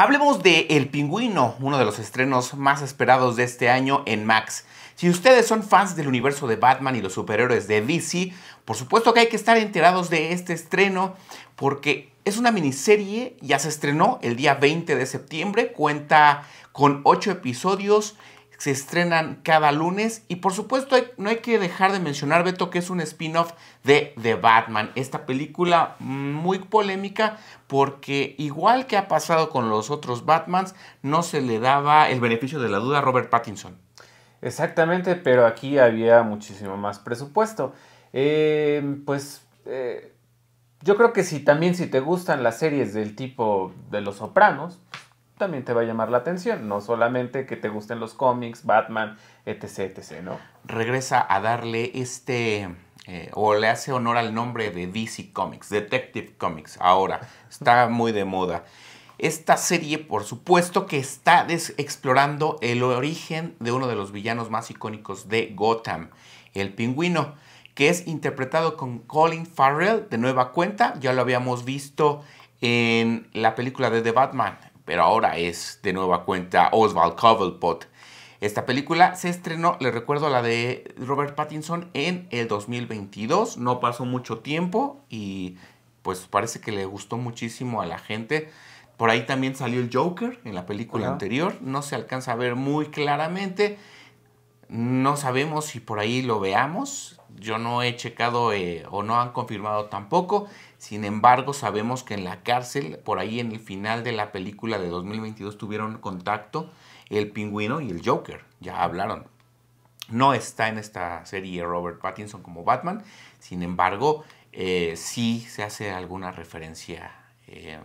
Hablemos de El Pingüino, uno de los estrenos más esperados de este año en Max. Si ustedes son fans del universo de Batman y los superhéroes de DC, por supuesto que hay que estar enterados de este estreno porque es una miniserie, ya se estrenó el día 20 de septiembre, cuenta con 8 episodios se estrenan cada lunes. Y por supuesto, no hay que dejar de mencionar, Beto, que es un spin-off de The Batman. Esta película mm, muy polémica porque igual que ha pasado con los otros Batmans, no se le daba el beneficio de la duda a Robert Pattinson. Exactamente, pero aquí había muchísimo más presupuesto. Eh, pues... Eh, yo creo que si también si te gustan las series del tipo de Los Sopranos, también te va a llamar la atención, no solamente que te gusten los cómics, Batman, etc, etc, ¿no? Regresa a darle este, eh, o le hace honor al nombre de DC Comics, Detective Comics, ahora, está muy de moda. Esta serie, por supuesto, que está explorando el origen de uno de los villanos más icónicos de Gotham, el pingüino, que es interpretado con Colin Farrell de nueva cuenta, ya lo habíamos visto en la película de The Batman, pero ahora es de nueva cuenta Oswald Cobblepot. Esta película se estrenó, le recuerdo, a la de Robert Pattinson en el 2022. No pasó mucho tiempo y pues parece que le gustó muchísimo a la gente. Por ahí también salió el Joker en la película anterior. No se alcanza a ver muy claramente. No sabemos si por ahí lo veamos yo no he checado eh, o no han confirmado tampoco. Sin embargo, sabemos que en la cárcel, por ahí en el final de la película de 2022, tuvieron contacto el pingüino y el Joker. Ya hablaron. No está en esta serie Robert Pattinson como Batman. Sin embargo, eh, sí se hace alguna referencia eh,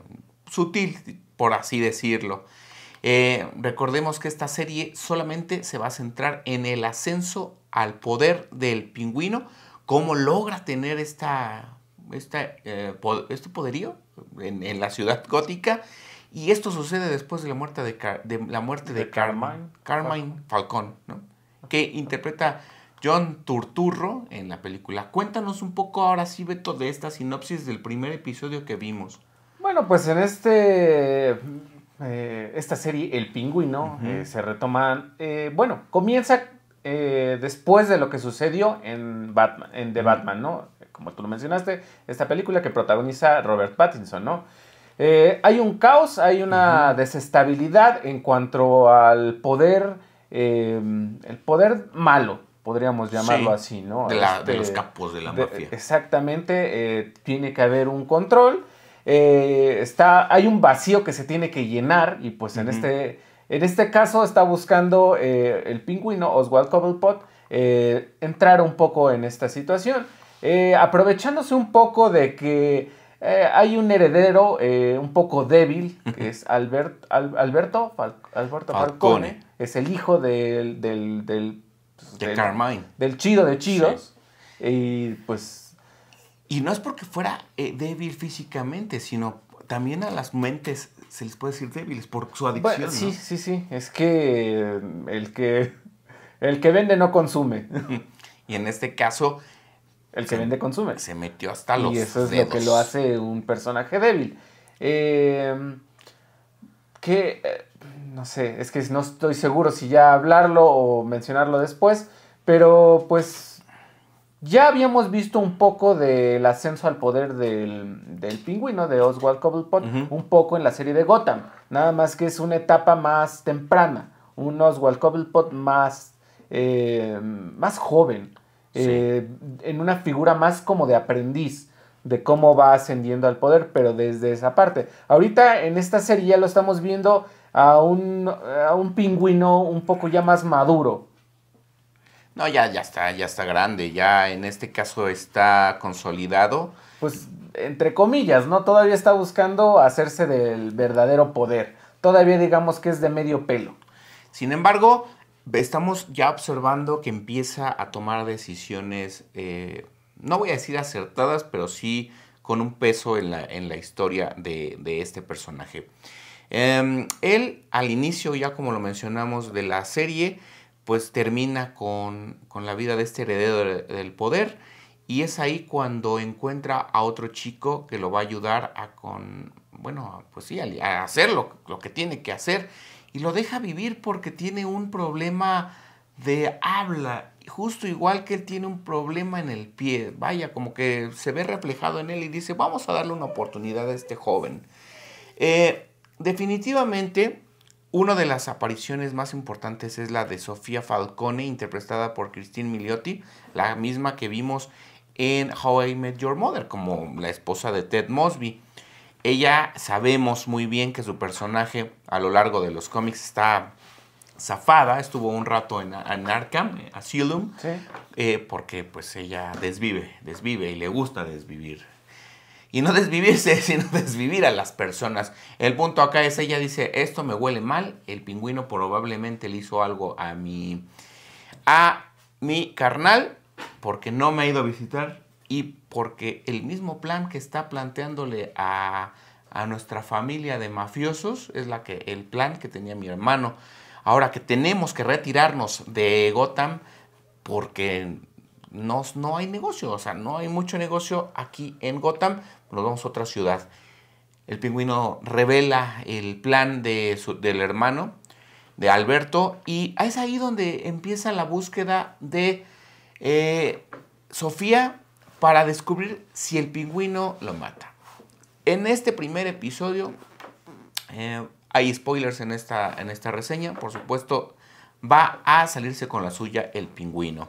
sutil, por así decirlo. recordemos que esta serie solamente se va a centrar en el ascenso al poder del pingüino, cómo logra tener esta, esta eh, este poderío en, la ciudad gótica. Y esto sucede después de la muerte de, de la muerte de, Carmine, Falcón, que interpreta John Turturro en la película. Cuéntanos un poco ahora sí, Beto, de esta sinopsis del primer episodio que vimos. Bueno, pues en este eh, esta serie El Pingüino eh, se retoman. bueno, comienza eh, después de lo que sucedió en, en The Batman, ¿no? Como tú lo mencionaste, esta película que protagoniza Robert Pattinson, ¿no? Eh, hay un caos, hay una desestabilidad en cuanto al poder, em, el poder malo, podríamos llamarlo así, ¿no? De, los este, capos de la mafia. Exactamente, eh, tiene que haber un control. está, hay un vacío que se tiene que llenar y pues en este en este caso está buscando eh, el pingüino Oswald Cobblepot eh, entrar un poco en esta situación, eh, aprovechándose un poco de que hay un heredero un poco débil, que es Alberto, Falcone. es el hijo del, del, pues, de Carmine. del chido de chidos, y pues... Y no es porque fuera débil físicamente, sino también a las mentes se les puede decir débiles por su adicción. sí, sí, sí. Es que el que el que vende no consume. y en este caso el que vende consume. Se metió hasta los Y eso es lo que lo hace un personaje débil. Em, que eh, no sé, es que no estoy seguro si ya hablarlo o mencionarlo después, pero pues ya habíamos visto un poco del ascenso al poder del, pingüino de Oswald Cobblepot, un poco en la serie de Gotham, nada más que es una etapa más temprana, un Oswald Cobblepot más, eh, más joven, eh, en una figura más como de aprendiz de cómo va ascendiendo al poder, pero desde esa parte. Ahorita en esta serie ya lo estamos viendo a un, a un pingüino un poco ya más maduro no, ya, ya está, ya está grande, ya en este caso está consolidado. Pues entre comillas, ¿no? Todavía está buscando hacerse del verdadero poder. Todavía digamos que es de medio pelo. Sin embargo, estamos ya observando que empieza a tomar decisiones, eh, no voy a decir acertadas, pero sí con un peso en la, historia de, este personaje. Em, él al inicio, ya como lo mencionamos de la serie, pues termina con, la vida de este heredero del poder y es ahí cuando encuentra a otro chico que lo va a ayudar a con, bueno, pues sí, a, hacer lo, que tiene que hacer y lo deja vivir porque tiene un problema de habla, justo igual que él tiene un problema en el pie, vaya, como que se ve reflejado en él y dice, vamos a darle una oportunidad a este joven. Eh, definitivamente, una de las apariciones más importantes es la de Sofía Falcone, interpretada por Christine Miliotti, la misma que vimos en How I Met Your Mother, como la esposa de Ted Mosby. Ella sabemos muy bien que su personaje a lo largo de los cómics está zafada, estuvo un rato en, en Arkham, eh, Asylum, eh, porque pues ella desvive, desvive y le gusta desvivir y no desvivirse, sino desvivir a las personas. El punto acá es, ella dice, esto me huele mal, el pingüino probablemente le hizo algo a mi, a mi carnal, porque no me ha ido a visitar y porque el mismo plan que está planteándole a, nuestra familia de mafiosos es la que, el plan que tenía mi hermano. Ahora que tenemos que retirarnos de Gotham porque no, hay negocio, o sea, no hay mucho negocio aquí en Gotham, nos vamos a otra ciudad. El pingüino revela el plan del hermano, de Alberto, y es ahí donde empieza la búsqueda de eh, Sofía para descubrir si el pingüino lo mata. En este primer episodio, eh, hay spoilers en esta, en esta reseña, por supuesto, va a salirse con la suya el pingüino.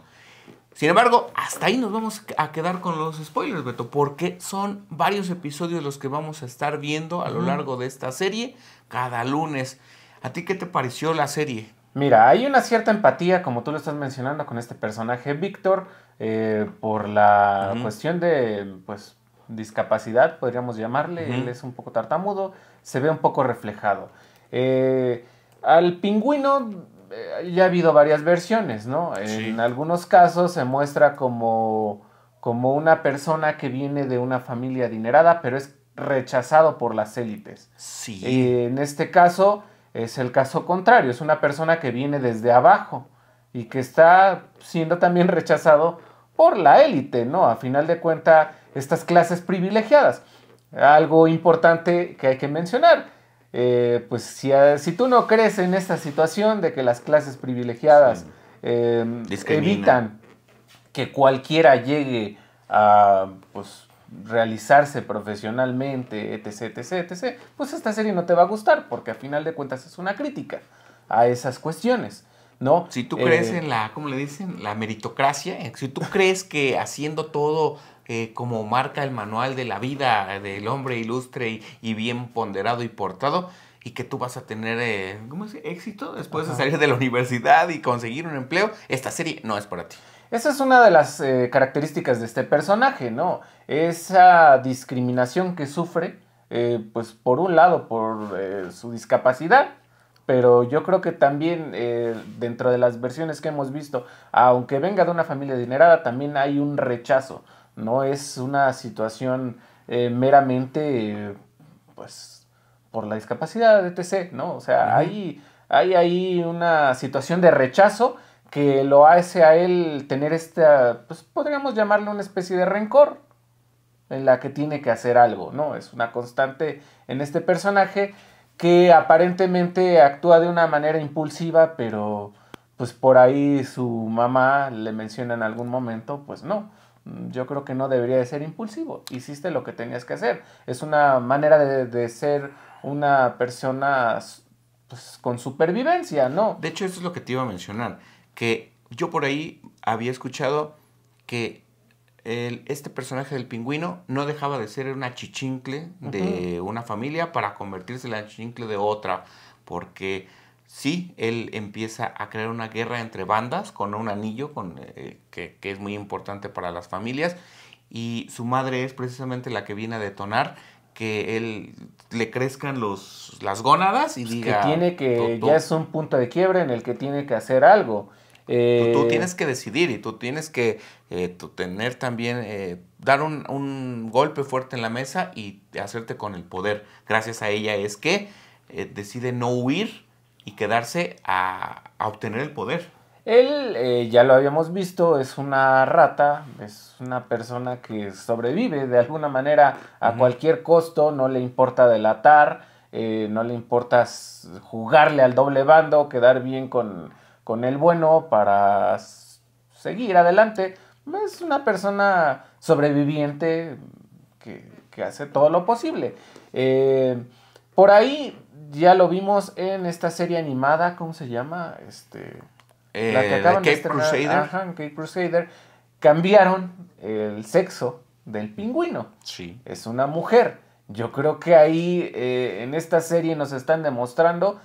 Sin embargo, hasta ahí nos vamos a quedar con los spoilers, Beto, porque son varios episodios los que vamos a estar viendo a lo largo de esta serie cada lunes. ¿A ti qué te pareció la serie? Mira, hay una cierta empatía, como tú lo estás mencionando, con este personaje Víctor, eh, por la cuestión de, pues, discapacidad, podríamos llamarle. Él es un poco tartamudo, se ve un poco reflejado. Eh, al pingüino eh, ya ha habido varias versiones, ¿no? En algunos casos se muestra como, como una persona que viene de una familia adinerada, pero es rechazado por las élites. Sí. en este caso es el caso contrario, es una persona que viene desde abajo y que está siendo también rechazado por la élite, ¿no? A final de cuentas, estas clases privilegiadas. Algo importante que hay que mencionar eh, pues si, ah, si, tú no crees en esta situación de que las clases privilegiadas em, evitan que cualquiera llegue a pues, realizarse profesionalmente, etc., etc., etc., pues esta serie no te va a gustar porque a final de cuentas es una crítica a esas cuestiones. ¿No? Si tú crees eh, en la, ¿cómo le dicen? La meritocracia. Si tú crees que haciendo todo eh, como marca el manual de la vida del hombre ilustre y, bien ponderado y portado, y que tú vas a tener eh, éxito después de salir de la universidad y conseguir un empleo, esta serie no es para ti. Esa es una de las eh, características de este personaje, ¿no? Esa discriminación que sufre, pues por un lado por su discapacidad, pero yo creo que también dentro de las versiones que hemos visto, aunque venga de una familia adinerada, también hay un rechazo no es una situación eh, meramente, pues, por la discapacidad, de TC, ¿no? O sea, hay, hay ahí una situación de rechazo que lo hace a él tener esta, pues podríamos llamarle una especie de rencor en la que tiene que hacer algo, ¿no? Es una constante en este personaje que aparentemente actúa de una manera impulsiva, pero pues por ahí su mamá le menciona en algún momento, pues no. Mm, yo creo que no debería de ser impulsivo. Hiciste lo que tenías que hacer. Es una manera de, de ser una persona pues, con supervivencia, ¿no? De hecho, eso es lo que te iba a mencionar, que yo por ahí había escuchado que el, este personaje del pingüino no dejaba de ser una chichincle de una familia para convertirse en la chichincle de otra, porque sí, él empieza a crear una guerra entre bandas con un anillo con, eh, que, es muy importante para las familias y su madre es precisamente la que viene a detonar que él le crezcan los, las gónadas y pues diga... Que tiene que, ya es un punto de quiebre en el que tiene que hacer algo. tú, eh, tienes que decidir y tú tienes que eh, tener también, dar un, golpe fuerte en la mesa y hacerte con el poder. Gracias a ella es que decide no huir y quedarse a, obtener el poder. Él, eh, ya lo habíamos visto, es una rata, es una persona que sobrevive de alguna manera a cualquier costo, no le importa delatar, eh, no le importa jugarle al doble bando, quedar bien con, con el bueno para seguir adelante. Es una persona sobreviviente que, hace todo lo posible. Eh, por ahí ya lo vimos en esta serie animada, ¿cómo se llama? Este, la que eh, acaban de Crusader. Ajá, Crusader. Cambiaron el sexo del pingüino. Sí. Es una mujer. Yo creo que ahí eh, en esta serie nos están demostrando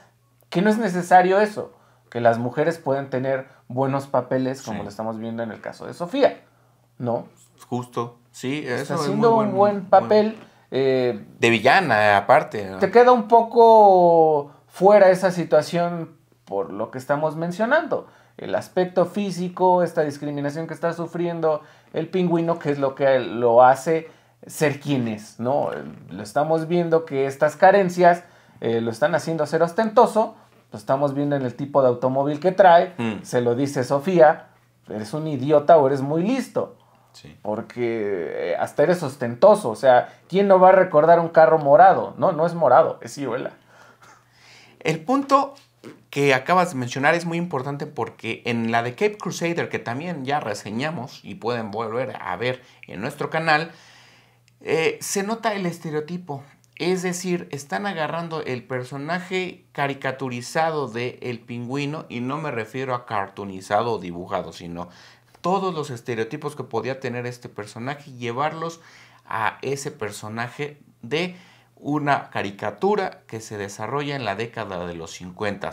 que no es necesario eso, que las mujeres pueden tener buenos papeles como lo estamos viendo en el caso de Sofía, ¿no? Justo, sí, eso está haciendo un buen papel. Eh, de villana, aparte. Te queda un poco fuera esa situación por lo que estamos mencionando. El aspecto físico, esta discriminación que está sufriendo el pingüino, que es lo que lo hace ser quien es, ¿no? Lo estamos viendo que estas carencias eh, lo están haciendo ser ostentoso, lo estamos viendo en el tipo de automóvil que trae, mm. se lo dice Sofía, eres un idiota o eres muy listo. Porque eh, hasta eres ostentoso. O sea, ¿quién no va a recordar un carro morado? No, no es morado, es ciruela. El punto que acabas de mencionar es muy importante porque en la de Cape Crusader, que también ya reseñamos y pueden volver a ver en nuestro canal, eh, se nota el estereotipo. Es decir, están agarrando el personaje caricaturizado de el pingüino y no me refiero a cartoonizado o dibujado, sino todos los estereotipos que podía tener este personaje y llevarlos a ese personaje de una caricatura que se desarrolla en la década de los 50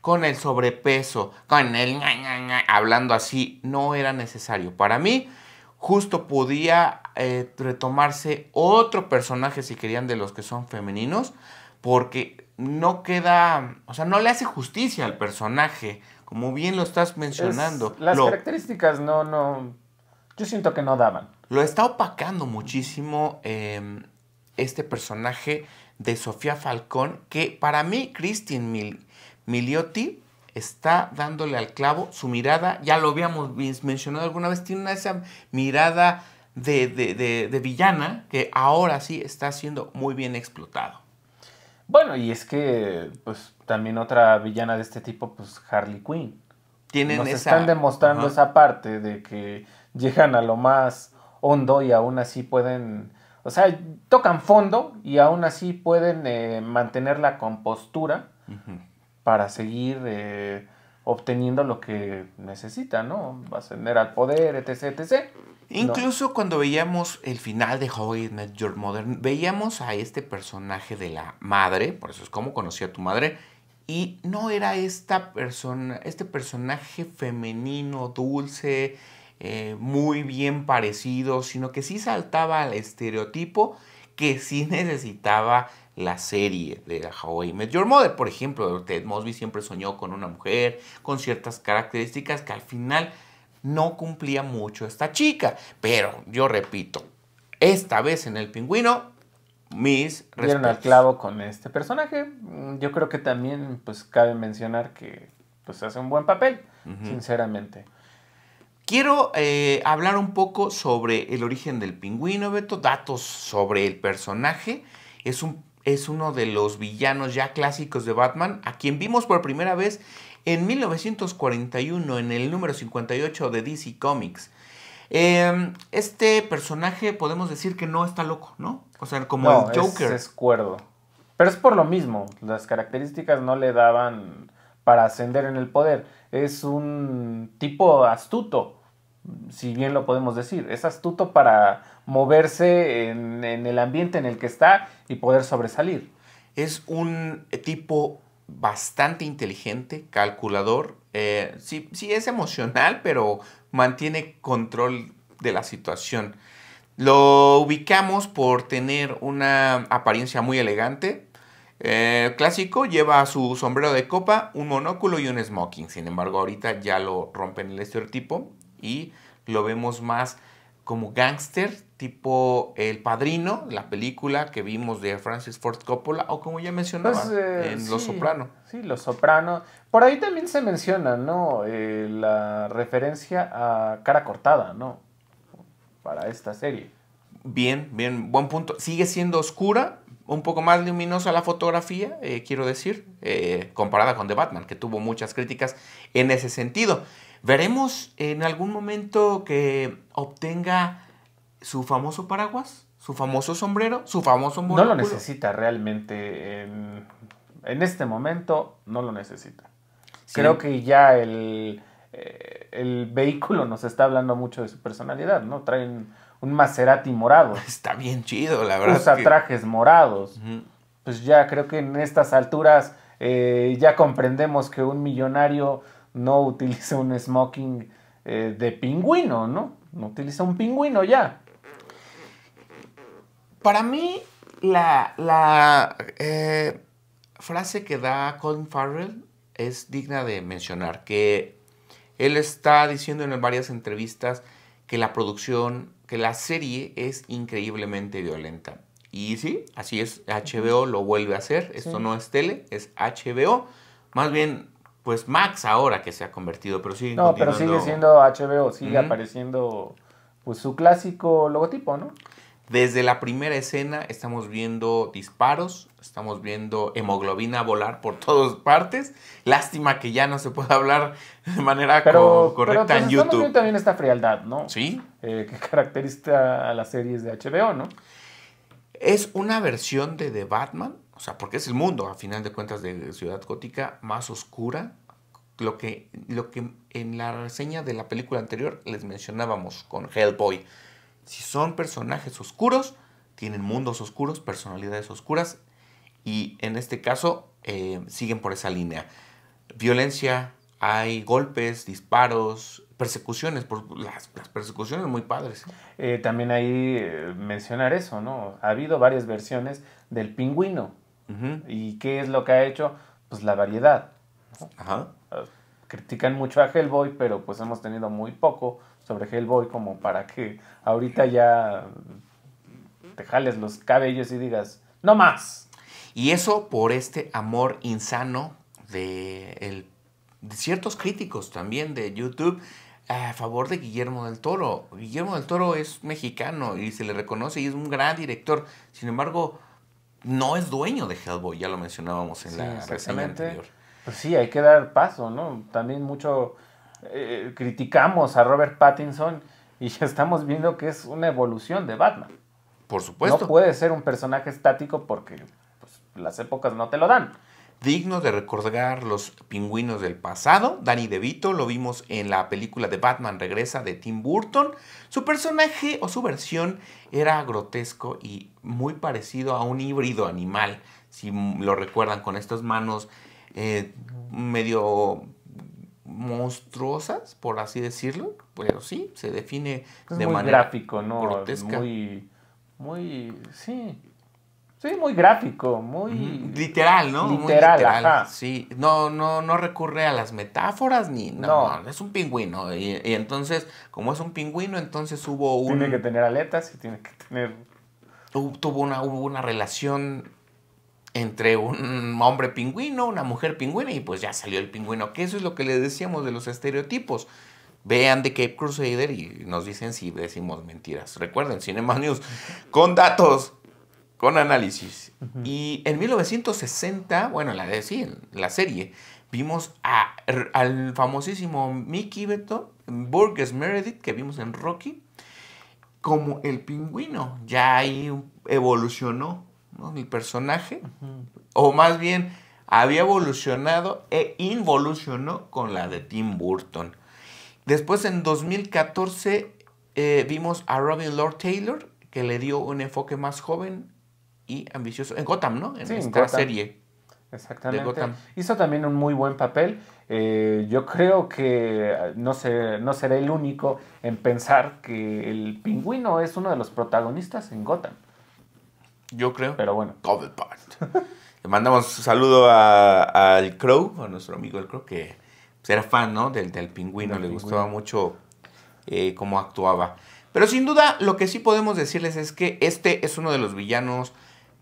con el sobrepeso, con el hablando así, no era necesario. Para mí, justo podía eh, retomarse otro personaje, si querían, de los que son femeninos, porque no queda, o sea, no le hace justicia al personaje, como bien lo estás mencionando. las características no, no, yo siento que no daban. Lo está opacando muchísimo em, este personaje de Sofía Falcón, que para mí, Christine Mil Miliotti está dándole al clavo su mirada, ya lo habíamos mencionado alguna vez, tiene una, esa mirada de villana que ahora sí está siendo muy bien explotado. Bueno, y es que, pues, también otra villana de este tipo, pues, Harley Quinn. Tienen Nos están demostrando esa parte de que llegan a lo más hondo y aún así pueden... O sea, tocan fondo y aún así pueden eh, mantener la compostura para seguir... Eh, obteniendo lo que necesita, ¿no? Va a ascender al poder, etc, etc. Incluso cuando veíamos el final de How I Met Your Mother, veíamos a este personaje de la madre, por eso es como conocía a tu madre, y no era esta persona, este personaje femenino, dulce, eh, muy bien parecido, sino que sí saltaba al estereotipo que sí necesitaba la serie de Hawaii How Mother. Por ejemplo, Ted Mosby siempre soñó con una mujer con ciertas características que al final no cumplía mucho esta chica. Pero yo repito, esta vez en el pingüino, Miss Dieron al clavo con este personaje. Mm, yo creo que también pues cabe mencionar que pues hace un buen papel, sinceramente. Quiero eh, hablar un poco sobre el origen del pingüino, Beto, datos sobre el personaje. Es, un, es uno de los villanos ya clásicos de Batman, a quien vimos por primera vez en 1941 en el número 58 de DC Comics. Em, este personaje podemos decir que no está loco, ¿no? O sea, como el Joker. es cuerdo. Pero es por lo mismo, las características no le daban para ascender en el poder. Es un tipo astuto, si bien lo podemos decir. Es astuto para moverse en, el ambiente en el que está y poder sobresalir. Es un tipo bastante inteligente, calculador. Eh, sí, es emocional, pero mantiene control de la situación. Lo ubicamos por tener una apariencia muy elegante. Eh, clásico lleva su sombrero de copa, un monóculo y un smoking. Sin embargo, ahorita ya lo rompen el estereotipo y lo vemos más como gángster, tipo El Padrino, la película que vimos de Francis Ford Coppola, o como ya mencionaba, pues, eh, en Los Soprano. Sí, Los Soprano. Por ahí también se menciona, ¿no? Eh, la referencia a Cara Cortada, ¿no? Para esta serie. Bien, bien, buen punto. Sigue siendo oscura, un poco más luminosa la fotografía, eh, quiero decir, comparada con The Batman, que tuvo muchas críticas en ese sentido. ¿Veremos en algún momento que obtenga su famoso paraguas? ¿Su famoso sombrero? ¿Su famoso No lo necesita realmente. En, este momento no lo necesita. Creo que ya el, eh, el vehículo nos está hablando mucho de su personalidad, ¿no? Traen un Maserati morado. Está bien chido, la verdad. Usa trajes morados. Pues ya creo que en estas alturas eh, ya comprendemos que un millonario no utiliza un smoking eh, de pingüino, ¿no? No utiliza un pingüino ya. Para mí, la, la eh, frase que da Colin Farrell es digna de mencionar, que él está diciendo en varias entrevistas que la producción, que la serie es increíblemente violenta. Y sí, así es, HBO lo vuelve a hacer, esto no es tele, es HBO. Más bien pues Max ahora que se ha convertido, pero sigue No, pero sigue siendo HBO, sigue apareciendo pues su clásico logotipo, ¿no? Desde la primera escena estamos viendo disparos, estamos viendo hemoglobina volar por todas partes. Lástima que ya no se pueda hablar de manera correcta pues, en YouTube. Pero también esta frialdad, ¿no? Sí. Eh, que caracteriza a las series de HBO, ¿no? Es una versión de The Batman, o sea, porque es el mundo, a final de cuentas, de Ciudad Gótica más oscura. Lo que, lo que en la reseña de la película anterior les mencionábamos con Hellboy. Si son personajes oscuros, tienen mundos oscuros, personalidades oscuras. Y en este caso, eh, siguen por esa línea. Violencia, hay golpes, disparos, persecuciones, las, las, persecuciones muy padres. Eh, también hay eh, mencionar eso, ¿no? Ha habido varias versiones del pingüino. ¿Y qué es lo que ha hecho? Pues la variedad. Ah, critican mucho a Hellboy, pero pues hemos tenido muy poco sobre Hellboy como para que ahorita ya te jales los cabellos y digas, no más. Y eso por este amor insano de ciertos críticos también de YouTube a favor de Guillermo del Toro. Guillermo del Toro es mexicano y se le reconoce y es un gran director. Sin embargo, no es dueño de Hellboy, ya lo mencionábamos en la reseña anterior. Pues sí, hay que dar paso, ¿no? También mucho eh, criticamos a Robert Pattinson y ya estamos viendo que es una evolución de Batman. Por supuesto. No puede ser un personaje estático porque pues, las épocas no te lo dan. Digno de recordar los pingüinos del pasado. Danny DeVito lo vimos en la película de Batman Regresa de Tim Burton. Su personaje o su versión era grotesco y muy parecido a un híbrido animal, si lo recuerdan, con estas manos eh, medio monstruosas, por así decirlo, pero sí, se define de manera gráfico, ¿no? Muy, muy, sí, muy gráfico, muy... Literal, ¿no? Literal, literal. no, no, no recurre a las metáforas ni... No, es un pingüino. Y, entonces, como es un pingüino, entonces hubo un... Tiene que tener aletas y tiene que tener... Tuvo una, hubo una relación entre un hombre pingüino, una mujer pingüina y pues ya salió el pingüino. Que eso es lo que le decíamos de los estereotipos vean de Cape Crusader y nos dicen si decimos mentiras. Recuerden, Cinema News con datos con análisis. Y en 1960, bueno, la, de, la serie, vimos a, al famosísimo Mickey Beto, Burgess Meredith, que vimos en Rocky, como el pingüino. Ya ahí evolucionó ¿no? el personaje, o más bien había evolucionado e involucionó con la de Tim Burton. Después en 2014 eh, vimos a Robin Lord Taylor, que le dio un enfoque más joven y ambicioso en Gotham, ¿no? En esta serie. Exactamente. Hizo también un muy buen papel. Eh, yo creo que no, sé, no seré el único en pensar que el pingüino es uno de los protagonistas en Gotham. Yo creo. Pero bueno. Le mandamos un saludo al Crow, a nuestro amigo el Crow, que pues, era fan ¿no? del, del pingüino, le gustaba mucho eh, cómo actuaba. Pero sin duda, lo que sí podemos decirles es que este es uno de los villanos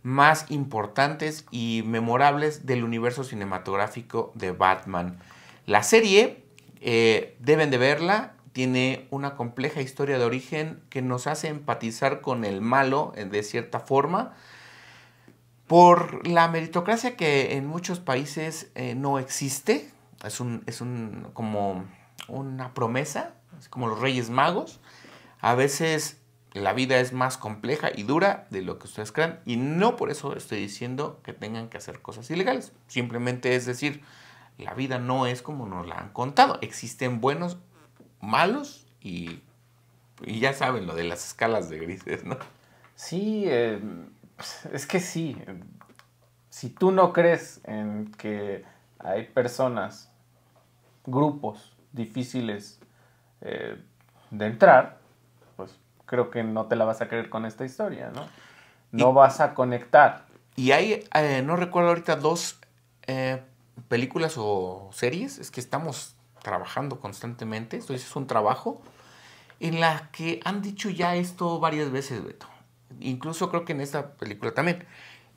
más importantes y memorables del universo cinematográfico de Batman. La serie, eh, deben de verla, tiene una compleja historia de origen que nos hace empatizar con el malo eh, de cierta forma por la meritocracia que en muchos países eh, no existe, es, un, es un, como una promesa, como los Reyes Magos. A veces la vida es más compleja y dura de lo que ustedes crean. Y no por eso estoy diciendo que tengan que hacer cosas ilegales. Simplemente es decir, la vida no es como nos la han contado. Existen buenos, malos y, ya saben lo de las escalas de grises, ¿no? Sí, eh, es que sí. Si tú no crees en que hay personas, grupos difíciles eh, de entrar, creo que no te la vas a creer con esta historia, ¿no? No vas a conectar. Y hay, eh, no recuerdo ahorita, dos eh, películas o series, es que estamos trabajando constantemente, esto es un trabajo, en la que han dicho ya esto varias veces, Beto. Incluso creo que en esta película también.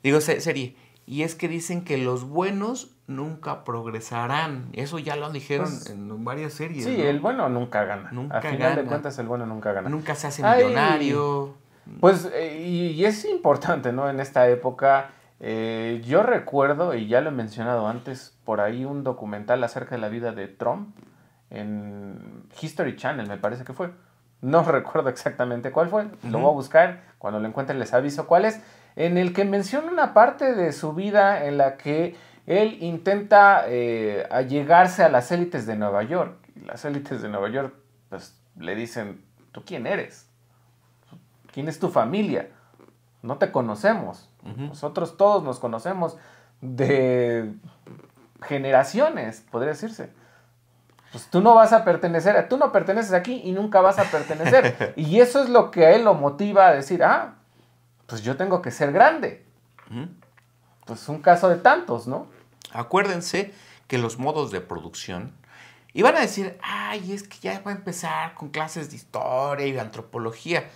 Digo, serie. Y es que dicen que los buenos nunca progresarán. Eso ya lo dijeron pues, en varias series. Sí, el bueno nunca gana. Nunca final de cuentas, el bueno nunca gana. Nunca se hace millonario. pues, eh, y, es importante, ¿no? En esta época, eh, yo recuerdo, y ya lo he mencionado antes, por ahí un documental acerca de la vida de Trump en History Channel, me parece que fue. No recuerdo exactamente cuál fue, lo voy a buscar, cuando lo encuentren les aviso cuál es, en el que menciona una parte de su vida en la que él intenta eh, allegarse a las élites de Nueva York. las élites de Nueva York pues, le dicen, ¿tú quién eres? ¿Quién es tu familia? No te conocemos. Nosotros todos nos conocemos de generaciones, podría decirse. Pues tú no vas a pertenecer, tú no perteneces aquí y nunca vas a pertenecer. y eso es lo que a él lo motiva a decir, ah, pues yo tengo que ser grande. pues Pues un caso de tantos, ¿no? Acuérdense que los modos de producción iban a decir, ay, es que ya va a empezar con clases de historia y de antropología.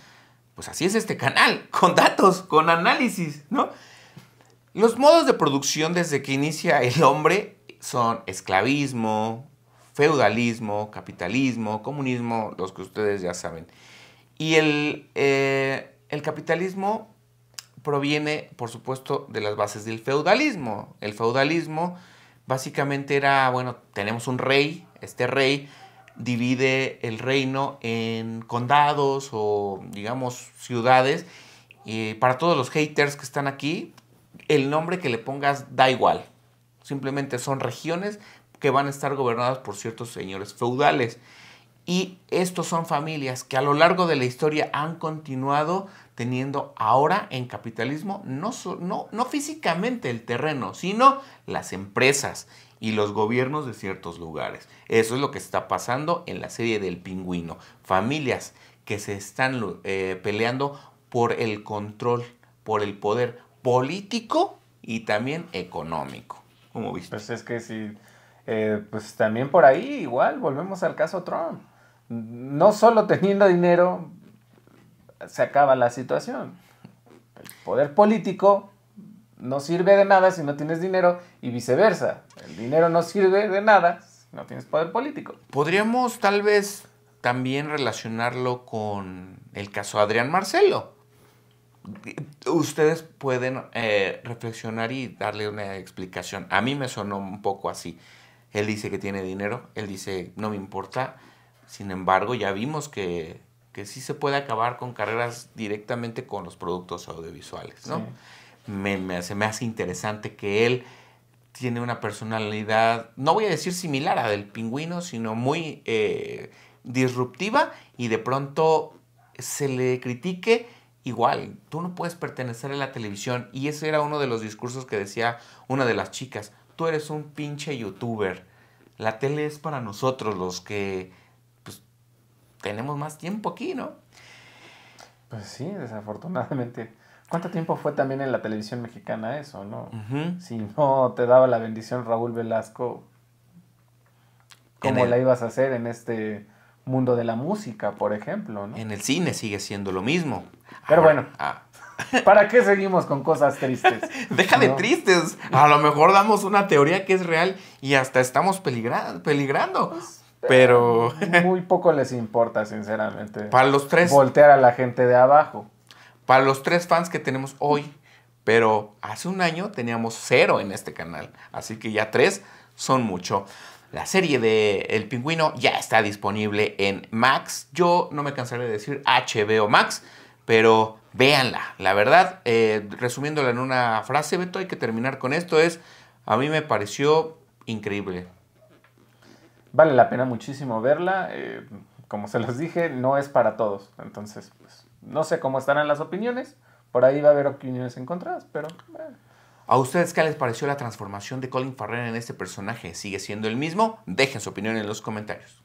Pues así es este canal, con datos, con análisis, ¿no? Los modos de producción desde que inicia el hombre son esclavismo, feudalismo, capitalismo, comunismo, los que ustedes ya saben. Y el, eh, el capitalismo proviene, por supuesto, de las bases del feudalismo. El feudalismo básicamente era, bueno, tenemos un rey, este rey divide el reino en condados o, digamos, ciudades. Y para todos los haters que están aquí, el nombre que le pongas da igual. Simplemente son regiones que van a estar gobernadas por ciertos señores feudales. Y estos son familias que a lo largo de la historia han continuado teniendo ahora en capitalismo no, no, no físicamente el terreno, sino las empresas y los gobiernos de ciertos lugares. Eso es lo que está pasando en la serie del pingüino. Familias que se están eh, peleando por el control, por el poder político y también económico. ¿Cómo viste? Pues es que sí, eh, pues también por ahí igual volvemos al caso Trump. No solo teniendo dinero, se acaba la situación. El poder político no sirve de nada si no tienes dinero y viceversa. El dinero no sirve de nada si no tienes poder político. Podríamos tal vez también relacionarlo con el caso Adrián Marcelo. Ustedes pueden eh, reflexionar y darle una explicación. A mí me sonó un poco así. Él dice que tiene dinero, él dice no me importa. Sin embargo, ya vimos que que sí se puede acabar con carreras directamente con los productos audiovisuales, ¿no? Me, me, se me hace interesante que él tiene una personalidad, no voy a decir similar a del pingüino, sino muy eh, disruptiva y de pronto se le critique igual, tú no puedes pertenecer a la televisión y ese era uno de los discursos que decía una de las chicas, tú eres un pinche youtuber, la tele es para nosotros los que tenemos más tiempo aquí, ¿no? Pues sí, desafortunadamente. ¿Cuánto tiempo fue también en la televisión mexicana eso, no? Si no te daba la bendición Raúl Velasco, ¿cómo la ibas a hacer en este mundo de la música, por ejemplo? ¿no? En el cine sigue siendo lo mismo. Pero bueno, ah. ¿para qué seguimos con cosas tristes? Deja de tristes. A lo mejor damos una teoría que es real y hasta estamos peligrando. Pues, pero. Muy poco les importa, sinceramente. Para los tres. Voltear a la gente de abajo. Para los tres fans que tenemos hoy. Pero hace un año teníamos cero en este canal. Así que ya tres son mucho. La serie de El Pingüino ya está disponible en Max. Yo no me cansaré de decir HBO Max, pero véanla. La verdad, eh, resumiéndola en una frase, Beto, hay que terminar con esto. Es, a mí me pareció increíble. Vale la pena muchísimo verla. Eh, como se los dije, no es para todos. Entonces, pues, no sé cómo estarán las opiniones. Por ahí va a haber opiniones encontradas, pero... Eh. ¿A ustedes qué les pareció la transformación de Colin Farrell en este personaje? ¿Sigue siendo el mismo? Dejen su opinión en los comentarios.